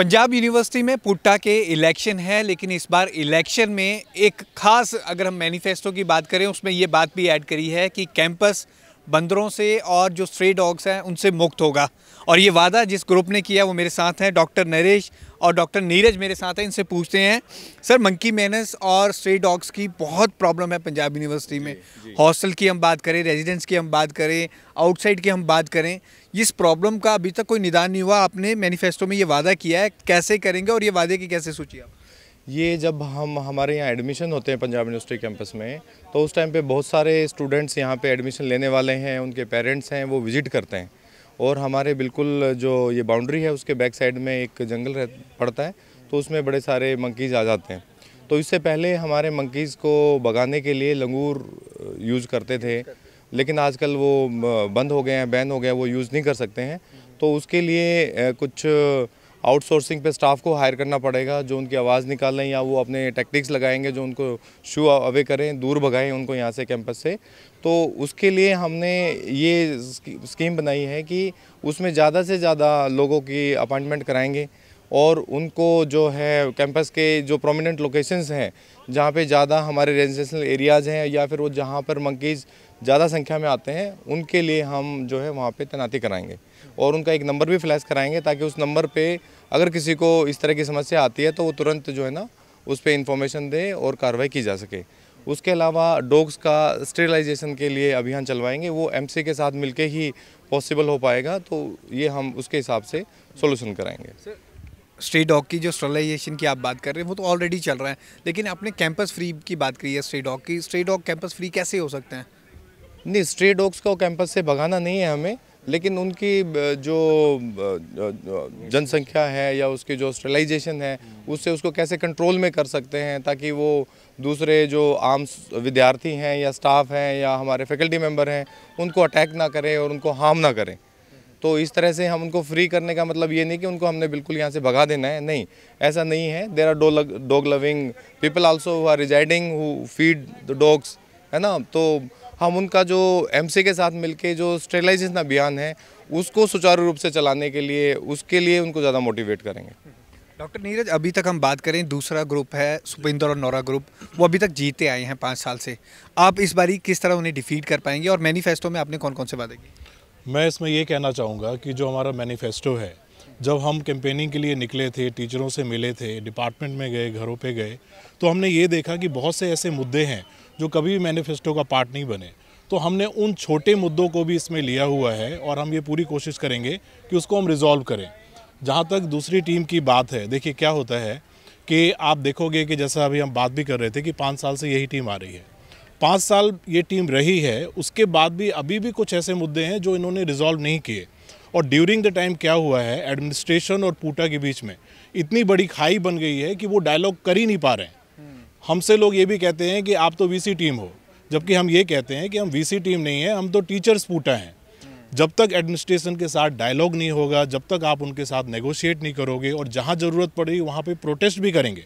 Punjab university में पुट्टा के election है लेकिन इस बार इलेक्शन में एक खास अगर हम मैनिफेस्टो की बात करें उसमें ये बात भी ऐड करी है कि कैंपस बंदरों से और जो स्ट्रे डॉग्स हैं उनसे मुक्त होगा और ये वादा जिस ग्रुप ने किया वो मेरे साथ हैं डॉक्टर नरेश और डॉक्टर नीरज मेरे साथ हैं इनसे पूछते हैं सर मंकी मैनस और स्ट्रे डॉग्स की बहुत प्रॉब्लम है पंजाब यूनिवर्सिटी में हॉस्टल की हम बात करें रेजिडेंस की हम बात करें आउटसाइड की हम बात करें इस प्रॉब्लम का अभी तक कोई निदान नहीं हुआ आपने मैनिफेस्टो में ये वादा किया है कैसे करेंगे और ये वादे की कैसे सोचिए आप ये जब हम हमारे यहाँ एडमिशन होते हैं पंजाब यूनिवर्सिटी कैंपस में तो उस टाइम पे बहुत सारे स्टूडेंट्स यहाँ पे एडमिशन लेने वाले हैं उनके पेरेंट्स हैं वो विज़िट करते हैं और हमारे बिल्कुल जो ये बाउंड्री है उसके बैक साइड में एक जंगल रह पड़ता है तो उसमें बड़े सारे मंकीज़ आ जाते हैं तो इससे पहले हमारे मंकीज़ को भगाने के लिए लंगूर यूज़ uh, करते थे लेकिन आजकल वो uh, बंद हो गए हैं बैन हो गया वो यूज़ नहीं कर सकते हैं तो उसके लिए uh, कुछ आउटसोर्सिंग पे स्टाफ को हायर करना पड़ेगा जो उनकी आवाज़ निकाल या वो अपने टेक्टिक्स लगाएंगे जो उनको शू अवे करें दूर भगाएं उनको यहाँ से कैंपस से तो उसके लिए हमने ये स्कीम बनाई है कि उसमें ज़्यादा से ज़्यादा लोगों की अपॉइंटमेंट कराएंगे और उनको जो है कैंपस के जो प्रोमिनेंट लोकेशंस हैं जहाँ पे ज़्यादा हमारे रेजिडेंशल एरियाज़ हैं या फिर वो जहाँ पर मंकीज़ ज़्यादा संख्या में आते हैं उनके लिए हम जो है वहाँ पे तैनाती कराएंगे और उनका एक नंबर भी फ्लैश कराएंगे ताकि उस नंबर पे अगर किसी को इस तरह की समस्या आती है तो वो तुरंत जो है ना उस पर इंफॉर्मेशन दें और कार्रवाई की जा सके उसके अलावा डॉग्स का स्टेरलाइजेशन के लिए अभियान चलवाएंगे वो एम के साथ मिल ही पॉसिबल हो पाएगा तो ये हम उसके हिसाब से सोल्यूशन कराएंगे सर स्ट्री डॉग की जो स्टरलाइजेशन की आप बात कर रहे हैं वो तो ऑलरेडी चल रहा है लेकिन आपने कैंपस फ्री की बात करी है स्ट्री डॉग की स्ट्री डॉग कैंपस फ्री कैसे हो सकते हैं नहीं स्ट्रे डॉग्स को कैंपस से भगाना नहीं है हमें लेकिन उनकी जो जनसंख्या है या उसकी जो स्टेलाइजेशन है उससे उसको कैसे कंट्रोल में कर सकते हैं ताकि वो दूसरे जो आम विद्यार्थी हैं या स्टाफ हैं या हमारे फैकल्टी मेम्बर हैं उनको अटैक ना करें और उनको हार्म ना करें तो इस तरह से हम उनको फ्री करने का मतलब ये नहीं कि उनको हमने बिल्कुल यहाँ से भगा देना है नहीं ऐसा नहीं है there are dog loving people also who are residing who feed the dogs है ना तो हम उनका जो एम के साथ मिलके जो स्टेलाइजेशन अभियान है उसको सुचारू रूप से चलाने के लिए उसके लिए उनको ज़्यादा मोटिवेट करेंगे डॉक्टर नीरज अभी तक हम बात करें दूसरा ग्रुप है सुपिंदर और नौरा ग्रुप वो अभी तक जीते आए हैं पाँच साल से आप इस बारी किस तरह उन्हें डिफीट कर पाएंगे और मैनिफेस्टो में आपने कौन कौन से वादे किए मैं इसमें ये कहना चाहूँगा कि जो हमारा मैनिफेस्टो है जब हम कैंपेनिंग के लिए निकले थे टीचरों से मिले थे डिपार्टमेंट में गए घरों पे गए तो हमने ये देखा कि बहुत से ऐसे मुद्दे हैं जो कभी भी मैनिफेस्टो का पार्ट नहीं बने तो हमने उन छोटे मुद्दों को भी इसमें लिया हुआ है और हम ये पूरी कोशिश करेंगे कि उसको हम रिजॉल्व करें जहाँ तक दूसरी टीम की बात है देखिए क्या होता है कि आप देखोगे कि जैसा अभी हम बात भी कर रहे थे कि पाँच साल से यही टीम आ रही है पाँच साल ये टीम रही है उसके बाद भी अभी भी कुछ ऐसे मुद्दे हैं जो इन्होंने रिजॉल्व नहीं किए और ड्यूरिंग द टाइम क्या हुआ है एडमिनिस्ट्रेशन और पूटा के बीच में इतनी बड़ी खाई बन गई है कि वो डायलॉग कर ही नहीं पा रहे हैं हमसे लोग ये भी कहते हैं कि आप तो वीसी टीम हो जबकि हम ये कहते हैं कि हम वीसी टीम नहीं है हम तो टीचर्स पूटा हैं जब तक एडमिनिस्ट्रेशन के साथ डायलॉग नहीं होगा जब तक आप उनके साथ नेगोशिएट नहीं करोगे और जहाँ ज़रूरत पड़ेगी वहाँ पे प्रोटेस्ट भी करेंगे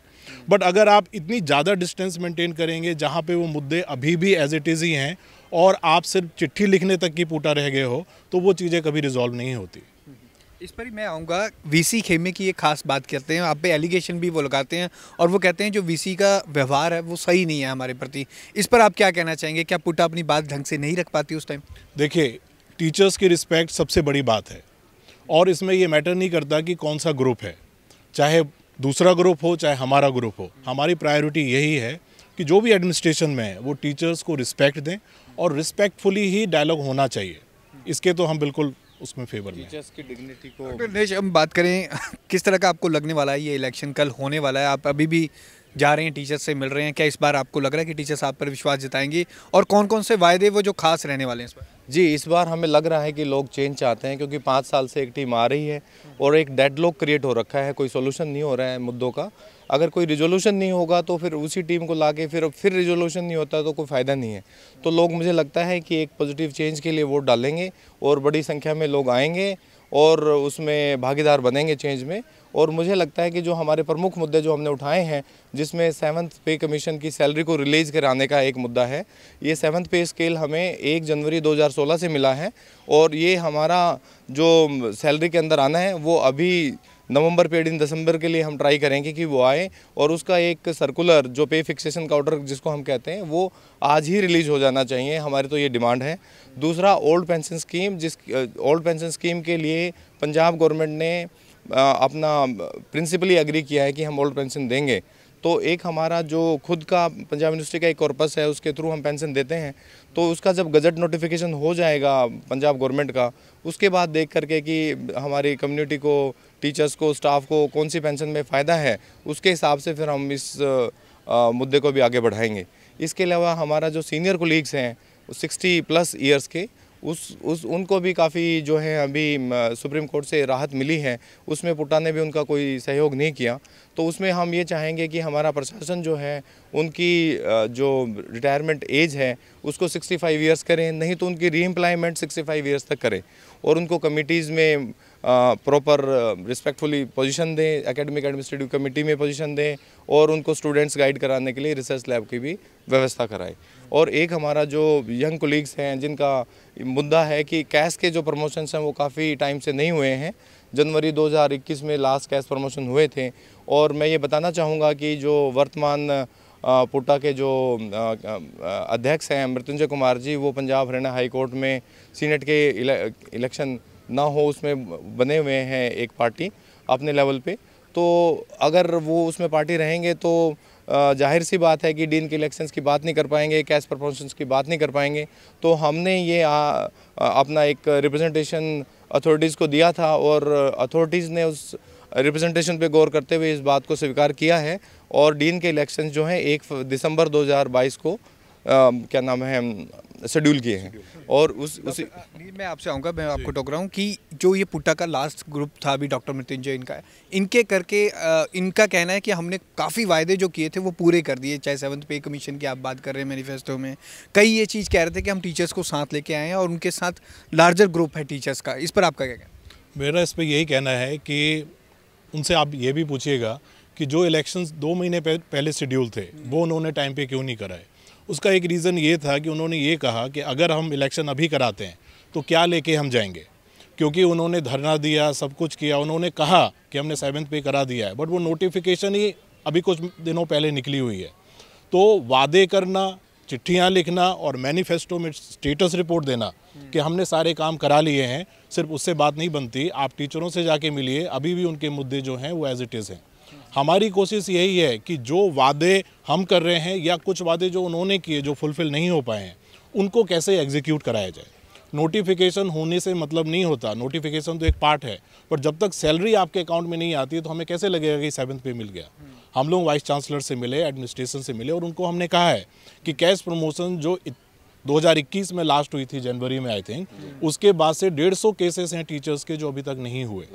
बट अगर आप इतनी ज़्यादा डिस्टेंस मेंटेन करेंगे जहाँ पे वो मुद्दे अभी भी एज इट इज़ ही हैं और आप सिर्फ चिट्ठी लिखने तक की पूटा रह गए हो तो वो चीज़ें कभी रिजॉल्व नहीं होती इस पर ही मैं आऊँगा वीसी खेमे की एक खास बात करते हैं आप पे एलिगेशन भी वो लगाते हैं और वो कहते हैं जो वीसी का व्यवहार है वो सही नहीं है हमारे प्रति इस पर आप क्या कहना चाहेंगे क्या पुटा अपनी बात ढंग से नहीं रख पाती उस टाइम देखिए टीचर्स की रिस्पेक्ट सबसे बड़ी बात है और इसमें ये मैटर नहीं करता कि कौन सा ग्रुप है चाहे दूसरा ग्रुप हो चाहे हमारा ग्रुप हो हमारी प्रायोरिटी यही है कि जो भी एडमिनिस्ट्रेशन में है वो टीचर्स को रिस्पेक्ट दें और रिस्पेक्टफुली ही डायलॉग होना चाहिए इसके तो हम बिल्कुल उसमें फेवर में की डिग्निटी को हम बात करें किस तरह का आपको लगने वाला है ये इलेक्शन कल होने वाला है आप अभी भी जा रहे हैं टीचर्स से मिल रहे हैं क्या इस बार आपको लग रहा है कि टीचर्स आप पर विश्वास जताएंगी और कौन कौन से वायदे वो जो खास रहने वाले हैं इस बार जी इस बार हमें लग रहा है कि लोग चेंज चाहते हैं क्योंकि पाँच साल से एक टीम आ रही है और एक डेड लॉक क्रिएट हो रखा है कोई सोल्यूशन नहीं हो रहा है मुद्दों का अगर कोई रिजोल्यूशन नहीं होगा तो फिर उसी टीम को ला के फिर फिर रिजोल्यूशन नहीं होता तो कोई फ़ायदा नहीं है तो लोग मुझे लगता है कि एक पॉजिटिव चेंज के लिए वोट डालेंगे और बड़ी संख्या में लोग आएंगे और उसमें भागीदार बनेंगे चेंज में और मुझे लगता है कि जो हमारे प्रमुख मुद्दे जो हमने उठाए हैं जिसमें सेवन्थ पे कमीशन की सैलरी को रिलीज़ कराने का एक मुद्दा है ये सेवन्थ पे स्केल हमें 1 जनवरी 2016 से मिला है और ये हमारा जो सैलरी के अंदर आना है वो अभी नवंबर पेड दिसंबर के लिए हम ट्राई करेंगे कि वो आए और उसका एक सर्कुलर जो पे फिक्सेशन का ऑर्डर जिसको हम कहते हैं वो आज ही रिलीज हो जाना चाहिए हमारी तो ये डिमांड है दूसरा ओल्ड पेंशन स्कीम जिस ओल्ड पेंशन स्कीम के लिए पंजाब गवर्नमेंट ने अपना प्रिंसिपली एग्री किया है कि हम ओल्ड पेंशन देंगे तो एक हमारा जो खुद का पंजाब यूनिवर्सिटी का एक कॉर्पस है उसके थ्रू हम पेंशन देते हैं तो उसका जब गजट नोटिफिकेशन हो जाएगा पंजाब गवर्नमेंट का उसके बाद देख करके कि हमारी कम्युनिटी को टीचर्स को स्टाफ को कौन सी पेंशन में फ़ायदा है उसके हिसाब से फिर हम इस मुद्दे को भी आगे बढ़ाएंगे इसके अलावा हमारा जो सीनियर कोलीग्स हैं सिक्सटी प्लस ईयर्स के उस उस उनको भी काफ़ी जो है अभी सुप्रीम कोर्ट से राहत मिली है उसमें पुटा ने भी उनका कोई सहयोग नहीं किया तो उसमें हम ये चाहेंगे कि हमारा प्रशासन जो है उनकी जो रिटायरमेंट एज है उसको 65 फाइव ईयर्स करें नहीं तो उनकी री एम्प्लॉयमेंट सिक्सटी फाइव ईयर्स तक करें और उनको कमिटीज़ में प्रॉपर रिस्पेक्टफुली पोजीशन दें एकेडमिक एडमिनिस्ट्रेटिव कमेटी में पोजीशन दें और उनको स्टूडेंट्स गाइड कराने के लिए रिसर्च लैब की भी व्यवस्था कराएं और एक हमारा जो यंग कोलीग्स हैं जिनका मुद्दा है कि कैश के जो प्रमोशंस हैं वो काफ़ी टाइम से नहीं हुए हैं जनवरी 2021 में लास्ट कैश प्रमोशन हुए थे और मैं ये बताना चाहूँगा कि जो वर्तमान पुटा के जो अध्यक्ष हैं मृत्युंजय कुमार जी वो पंजाब हरियाणा हाईकोर्ट में सीनेट के इलेक्शन ना हो उसमें बने हुए हैं एक पार्टी अपने लेवल पे तो अगर वो उसमें पार्टी रहेंगे तो जाहिर सी बात है कि डीन के इलेक्शंस की बात नहीं कर पाएंगे कैश परफॉर्मेंस की बात नहीं कर पाएंगे तो हमने ये आ, अपना एक रिप्रेजेंटेशन अथॉरिटीज़ को दिया था और अथॉरिटीज़ ने उस रिप्रेजेंटेशन पे गौर करते हुए इस बात को स्वीकार किया है और डीन के इलेक्शंस जो हैं एक दिसंबर 2022 को क्या नाम है शेड्यूल किए हैं और उस उसी मैं आपसे आऊँगा मैं आपको टोक रहा हूँ कि जो ये पुट्टा का लास्ट ग्रुप था अभी डॉक्टर मृत्युंजय इनका इनके करके इनका कहना है कि हमने काफ़ी वायदे जो किए थे वो पूरे कर दिए चाहे सेवन्थ पे कमीशन की आप बात कर रहे हैं मैनिफेस्टो में कई ये चीज़ कह रहे थे कि हम टीचर्स को साथ लेके आए हैं और उनके साथ लार्जर ग्रुप है टीचर्स का इस पर आपका क्या कहना मेरा इस पर यही कहना है कि उनसे आप ये भी पूछिएगा कि जो इलेक्शंस दो महीने पहले शेड्यूल थे वो उन्होंने टाइम पे क्यों नहीं कराए उसका एक रीज़न ये था कि उन्होंने ये कहा कि अगर हम इलेक्शन अभी कराते हैं तो क्या लेके हम जाएंगे क्योंकि उन्होंने धरना दिया सब कुछ किया उन्होंने कहा कि हमने सेवन्थ पे करा दिया है बट वो नोटिफिकेशन ही अभी कुछ दिनों पहले निकली हुई है तो वादे करना चिट्ठियाँ लिखना और मैनिफेस्टो में स्टेटस रिपोर्ट देना कि हमने सारे काम करा लिए हैं सिर्फ उससे बात नहीं बनती आप टीचरों से जाके मिलिए अभी भी उनके मुद्दे जो हैं वो एज इट इज़ हैं हमारी कोशिश यही है कि जो वादे हम कर रहे हैं या कुछ वादे जो उन्होंने किए जो फुलफ़िल नहीं हो पाए हैं उनको कैसे एग्जीक्यूट कराया जाए नोटिफिकेशन होने से मतलब नहीं होता नोटिफिकेशन तो एक पार्ट है पर जब तक सैलरी आपके अकाउंट में नहीं आती है तो हमें कैसे लगेगा कि सेवन्थ पे मिल गया हम लोग वाइस चांसलर से मिले एडमिनिस्ट्रेशन से मिले और उनको हमने कहा है कि कैश प्रमोशन जो 2021 में लास्ट हुई थी जनवरी में आई थिंक उसके बाद से डेढ़ केसेस हैं टीचर्स के जो अभी तक नहीं हुए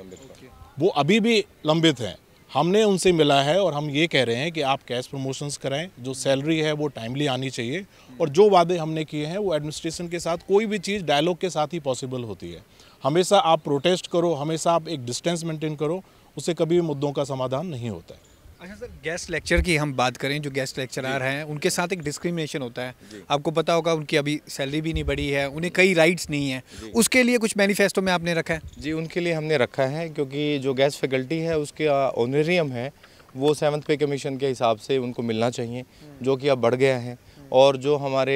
वो अभी भी लंबित हैं हमने उनसे मिला है और हम ये कह रहे हैं कि आप कैश प्रमोशंस कराएं जो सैलरी है वो टाइमली आनी चाहिए और जो वादे हमने किए हैं वो एडमिनिस्ट्रेशन के साथ कोई भी चीज़ डायलॉग के साथ ही पॉसिबल होती है हमेशा आप प्रोटेस्ट करो हमेशा आप एक डिस्टेंस मेंटेन करो उससे कभी भी मुद्दों का समाधान नहीं होता है अच्छा सर गेस्ट लेक्चर की हम बात करें जो गेस्ट लेक्चरर हैं उनके साथ एक डिस्क्रिमिनेशन होता है आपको पता होगा उनकी अभी सैलरी भी नहीं बढ़ी है उन्हें कई राइट्स नहीं है उसके लिए कुछ मैनिफेस्टो में आपने रखा है जी उनके लिए हमने रखा है क्योंकि जो गेस्ट फैकल्टी है उसके ऑनरेरियम है वो सेवन्थ पे कमीशन के हिसाब से उनको मिलना चाहिए हम्म। जो कि अब बढ़ गया है और जो हमारे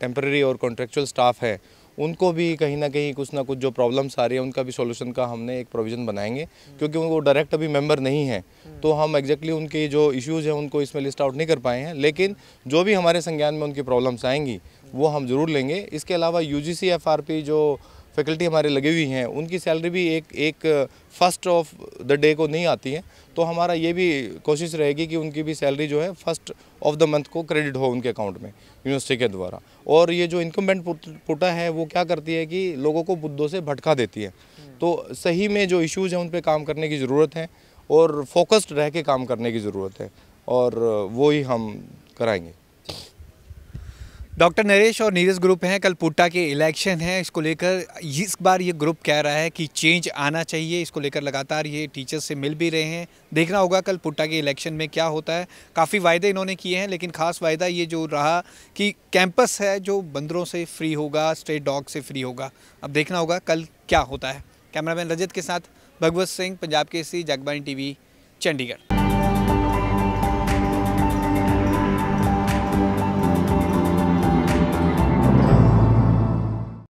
टेम्प्रेरी और कॉन्ट्रेक्चुअल स्टाफ है उनको भी कहीं ना कहीं कुछ ना कुछ जो प्रॉब्लम्स आ रही है उनका भी सॉल्यूशन का हमने एक प्रोविज़न बनाएंगे क्योंकि वो डायरेक्ट अभी मेंबर नहीं है तो हम एग्जैक्टली उनके जो इश्यूज़ हैं उनको इसमें लिस्ट आउट नहीं कर पाए हैं लेकिन जो भी हमारे संज्ञान में उनकी प्रॉब्लम्स आएंगी वो हम ज़रूर लेंगे इसके अलावा यू जी जो फैकल्टी हमारे लगी हुई हैं उनकी सैलरी भी एक एक फर्स्ट ऑफ द डे को नहीं आती है तो हमारा ये भी कोशिश रहेगी कि उनकी भी सैलरी जो है फर्स्ट ऑफ द मंथ को क्रेडिट हो उनके अकाउंट में यूनिवर्सिटी के द्वारा और ये जो इनकमबेंट पुटा है वो क्या करती है कि लोगों को मुद्दों से भटका देती है तो सही में जो इश्यूज़ हैं उन पर काम करने की ज़रूरत है और फोकस्ड रह के काम करने की ज़रूरत है और वो ही हम कराएंगे डॉक्टर नरेश और नीरज ग्रुप हैं कल पुट्टा के इलेक्शन हैं इसको लेकर इस बार ये ग्रुप कह रहा है कि चेंज आना चाहिए इसको लेकर लगातार ये टीचर्स से मिल भी रहे हैं देखना होगा कल पुट्टा के इलेक्शन में क्या होता है काफ़ी वायदे इन्होंने किए हैं लेकिन खास वायदा ये जो रहा कि कैंपस है जो बंदरों से फ्री होगा स्ट्रेट डॉग से फ्री होगा अब देखना होगा कल क्या होता है कैमरामैन रजत के साथ भगवत सिंह पंजाब के सी जगबानी टीवी चंडीगढ़